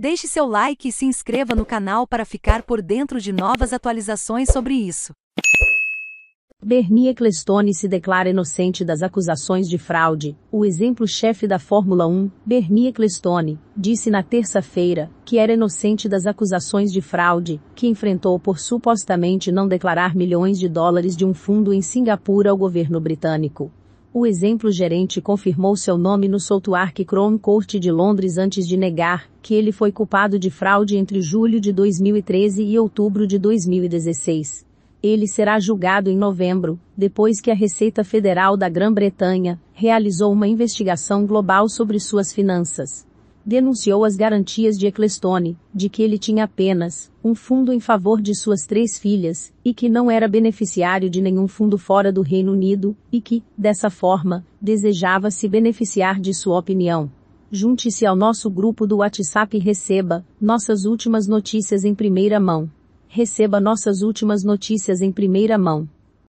Deixe seu like e se inscreva no canal para ficar por dentro de novas atualizações sobre isso. Bernie Ecclestone se declara inocente das acusações de fraude. O exemplo-chefe da Fórmula 1, Bernie Ecclestone, disse na terça-feira que era inocente das acusações de fraude que enfrentou por supostamente não declarar milhões de dólares de um fundo em Singapura ao governo britânico. O exemplo gerente confirmou seu nome no Southwark Crown Court de Londres antes de negar que ele foi culpado de fraude entre julho de 2013 e outubro de 2016. Ele será julgado em novembro, depois que a Receita Federal da Grã-Bretanha realizou uma investigação global sobre suas finanças denunciou as garantias de Ecclestone, de que ele tinha apenas um fundo em favor de suas três filhas, e que não era beneficiário de nenhum fundo fora do Reino Unido, e que, dessa forma, desejava se beneficiar de sua opinião. Junte-se ao nosso grupo do WhatsApp e receba nossas últimas notícias em primeira mão. Receba nossas últimas notícias em primeira mão.